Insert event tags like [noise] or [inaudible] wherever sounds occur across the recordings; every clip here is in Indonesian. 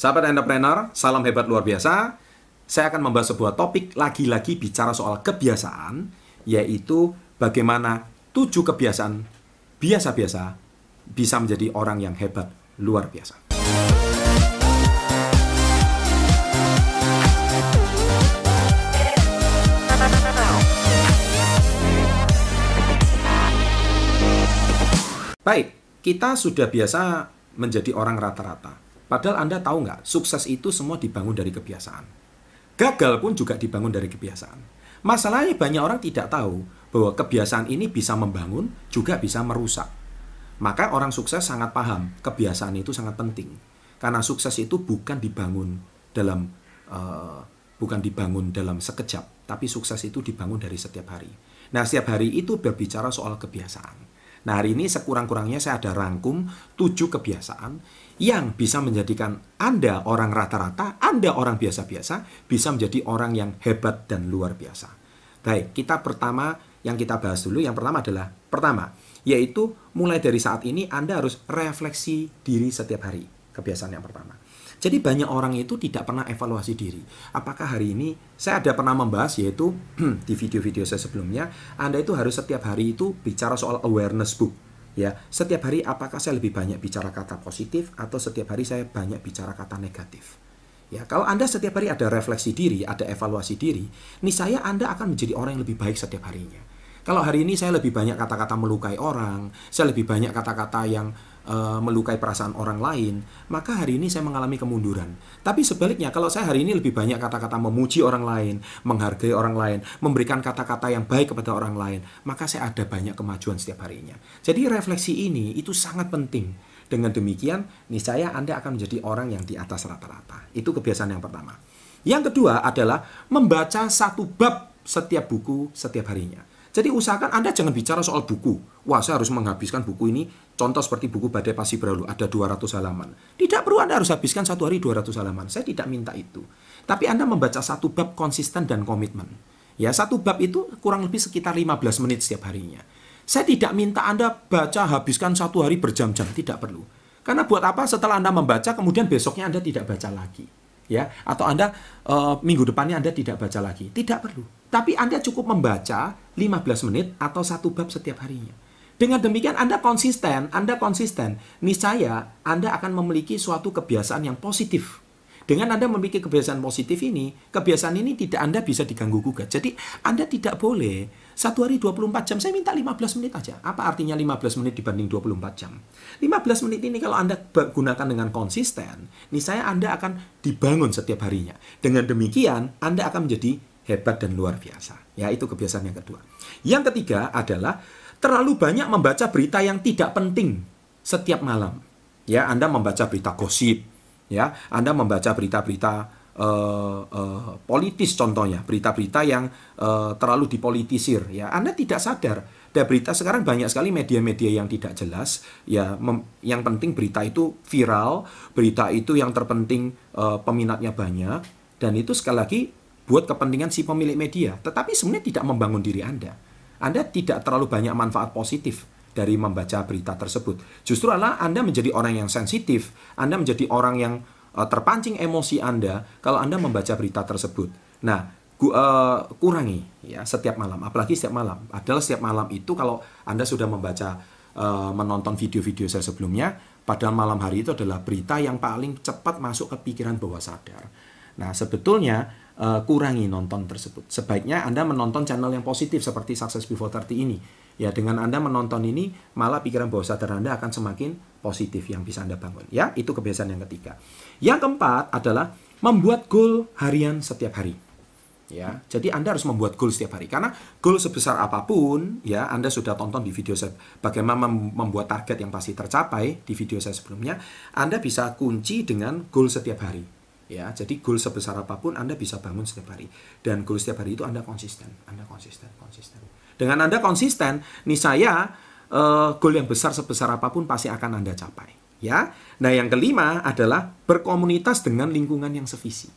Sahabat entrepreneur, salam hebat luar biasa. Saya akan membahas sebuah topik lagi-lagi bicara soal kebiasaan, yaitu bagaimana tujuh kebiasaan biasa-biasa bisa menjadi orang yang hebat luar biasa. Baik, kita sudah biasa menjadi orang rata-rata Padahal Anda tahu nggak, sukses itu semua dibangun dari kebiasaan. Gagal pun juga dibangun dari kebiasaan. Masalahnya banyak orang tidak tahu bahwa kebiasaan ini bisa membangun, juga bisa merusak. Maka orang sukses sangat paham kebiasaan itu sangat penting. Karena sukses itu bukan dibangun dalam uh, bukan dibangun dalam sekejap, tapi sukses itu dibangun dari setiap hari. Nah, setiap hari itu berbicara soal kebiasaan. Nah hari ini sekurang-kurangnya saya ada rangkum tujuh kebiasaan yang bisa menjadikan Anda orang rata-rata, Anda orang biasa-biasa, bisa menjadi orang yang hebat dan luar biasa. Baik, kita pertama yang kita bahas dulu, yang pertama adalah pertama, yaitu mulai dari saat ini Anda harus refleksi diri setiap hari. Kebiasaan yang pertama. Jadi banyak orang itu tidak pernah evaluasi diri. Apakah hari ini saya ada pernah membahas yaitu [clears throat] di video-video saya sebelumnya, Anda itu harus setiap hari itu bicara soal awareness book. Ya, setiap hari apakah saya lebih banyak bicara kata positif atau setiap hari saya banyak bicara kata negatif? Ya, kalau Anda setiap hari ada refleksi diri, ada evaluasi diri, nih saya Anda akan menjadi orang yang lebih baik setiap harinya. Kalau hari ini saya lebih banyak kata-kata melukai orang, saya lebih banyak kata-kata yang Eh, melukai perasaan orang lain, maka hari ini saya mengalami kemunduran. Tapi sebaliknya, kalau saya hari ini lebih banyak kata-kata memuji orang lain, menghargai orang lain, memberikan kata-kata yang baik kepada orang lain, maka saya ada banyak kemajuan setiap harinya. Jadi refleksi ini itu sangat penting. Dengan demikian, saya Anda akan menjadi orang yang di atas rata-rata. Itu kebiasaan yang pertama. Yang kedua adalah membaca satu bab setiap buku setiap harinya. Jadi usahakan Anda jangan bicara soal buku. Wah, saya harus menghabiskan buku ini. Contoh seperti buku Badai Pasti Berlalu, ada 200 halaman. Tidak perlu Anda harus habiskan satu hari 200 halaman. Saya tidak minta itu. Tapi Anda membaca satu bab konsisten dan komitmen. Ya, satu bab itu kurang lebih sekitar 15 menit setiap harinya. Saya tidak minta Anda baca habiskan satu hari berjam-jam, tidak perlu. Karena buat apa setelah Anda membaca kemudian besoknya Anda tidak baca lagi, ya? Atau Anda e, minggu depannya Anda tidak baca lagi, tidak perlu. Tapi Anda cukup membaca 15 menit atau satu bab setiap harinya. Dengan demikian Anda konsisten, Anda konsisten, niscaya Anda akan memiliki suatu kebiasaan yang positif. Dengan Anda memiliki kebiasaan positif ini, kebiasaan ini tidak Anda bisa diganggu gugat. Jadi Anda tidak boleh satu hari 24 jam, saya minta 15 menit aja. Apa artinya 15 menit dibanding 24 jam? 15 menit ini kalau Anda gunakan dengan konsisten, niscaya Anda akan dibangun setiap harinya. Dengan demikian, Anda akan menjadi hebat dan luar biasa. Ya, itu kebiasaan yang kedua. Yang ketiga adalah terlalu banyak membaca berita yang tidak penting setiap malam. Ya, Anda membaca berita gosip, ya, Anda membaca berita-berita Uh, uh, politis contohnya berita-berita yang uh, terlalu dipolitisir ya Anda tidak sadar dan berita sekarang banyak sekali media-media yang tidak jelas ya yang penting berita itu viral berita itu yang terpenting uh, peminatnya banyak dan itu sekali lagi buat kepentingan si pemilik media, tetapi sebenarnya tidak membangun diri Anda. Anda tidak terlalu banyak manfaat positif dari membaca berita tersebut. Justru adalah Anda menjadi orang yang sensitif, Anda menjadi orang yang eh, terpancing emosi Anda kalau Anda membaca berita tersebut. Nah, gua, uh, eh, kurangi ya setiap malam, apalagi setiap malam. Adalah setiap malam itu kalau Anda sudah membaca uh, menonton video-video saya sebelumnya, pada malam hari itu adalah berita yang paling cepat masuk ke pikiran bawah sadar Nah, sebetulnya uh, kurangi nonton tersebut. Sebaiknya Anda menonton channel yang positif seperti Success Before 30 ini. Ya, dengan Anda menonton ini, malah pikiran bawah sadar Anda akan semakin positif yang bisa Anda bangun. Ya, itu kebiasaan yang ketiga. Yang keempat adalah membuat goal harian setiap hari. Ya, jadi Anda harus membuat goal setiap hari karena goal sebesar apapun ya Anda sudah tonton di video saya bagaimana membuat target yang pasti tercapai di video saya sebelumnya Anda bisa kunci dengan goal setiap hari ya jadi goal sebesar apapun anda bisa bangun setiap hari dan goal setiap hari itu anda konsisten anda konsisten konsisten dengan anda konsisten niscaya uh, goal yang besar sebesar apapun pasti akan anda capai ya nah yang kelima adalah berkomunitas dengan lingkungan yang sevisi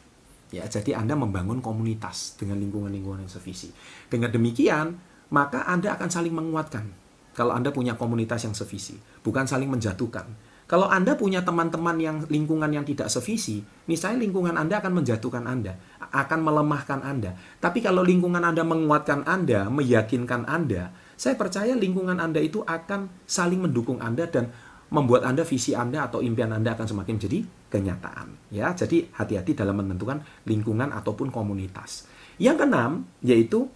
ya jadi anda membangun komunitas dengan lingkungan-lingkungan yang sevisi dengan demikian maka anda akan saling menguatkan kalau anda punya komunitas yang sevisi bukan saling menjatuhkan kalau Anda punya teman-teman yang lingkungan yang tidak sevisi, misalnya lingkungan Anda akan menjatuhkan Anda, akan melemahkan Anda. Tapi kalau lingkungan Anda menguatkan Anda, meyakinkan Anda, saya percaya lingkungan Anda itu akan saling mendukung Anda dan membuat Anda visi Anda atau impian Anda akan semakin jadi kenyataan. Ya, jadi hati-hati dalam menentukan lingkungan ataupun komunitas. Yang keenam yaitu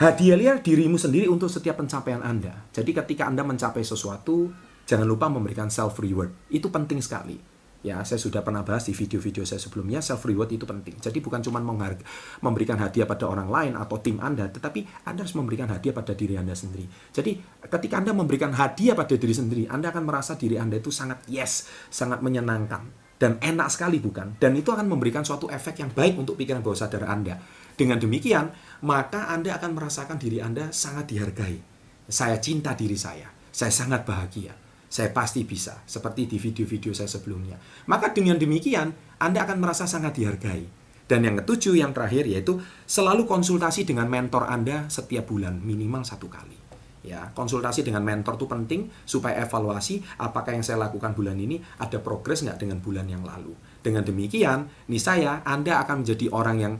hadiahlah dirimu sendiri untuk setiap pencapaian Anda. Jadi ketika Anda mencapai sesuatu, jangan lupa memberikan self reward. Itu penting sekali. Ya, saya sudah pernah bahas di video-video saya sebelumnya, self reward itu penting. Jadi bukan cuma memberikan hadiah pada orang lain atau tim Anda, tetapi Anda harus memberikan hadiah pada diri Anda sendiri. Jadi ketika Anda memberikan hadiah pada diri sendiri, Anda akan merasa diri Anda itu sangat yes, sangat menyenangkan dan enak sekali bukan? Dan itu akan memberikan suatu efek yang baik untuk pikiran bawah sadar Anda. Dengan demikian, maka Anda akan merasakan diri Anda sangat dihargai. Saya cinta diri saya. Saya sangat bahagia saya pasti bisa, seperti di video-video saya sebelumnya. Maka dengan demikian, Anda akan merasa sangat dihargai. Dan yang ketujuh, yang terakhir, yaitu selalu konsultasi dengan mentor Anda setiap bulan, minimal satu kali. Ya, konsultasi dengan mentor itu penting supaya evaluasi apakah yang saya lakukan bulan ini ada progres nggak dengan bulan yang lalu. Dengan demikian, nih saya Anda akan menjadi orang yang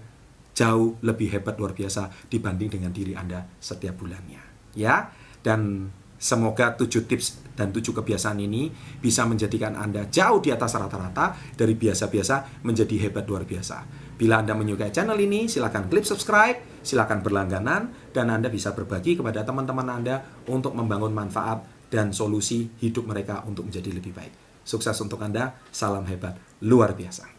jauh lebih hebat luar biasa dibanding dengan diri Anda setiap bulannya. Ya, dan Semoga tujuh tips dan tujuh kebiasaan ini bisa menjadikan Anda jauh di atas rata-rata dari biasa-biasa menjadi hebat luar biasa. Bila Anda menyukai channel ini, silakan klik subscribe, silakan berlangganan, dan Anda bisa berbagi kepada teman-teman Anda untuk membangun manfaat dan solusi hidup mereka untuk menjadi lebih baik. Sukses untuk Anda, salam hebat luar biasa.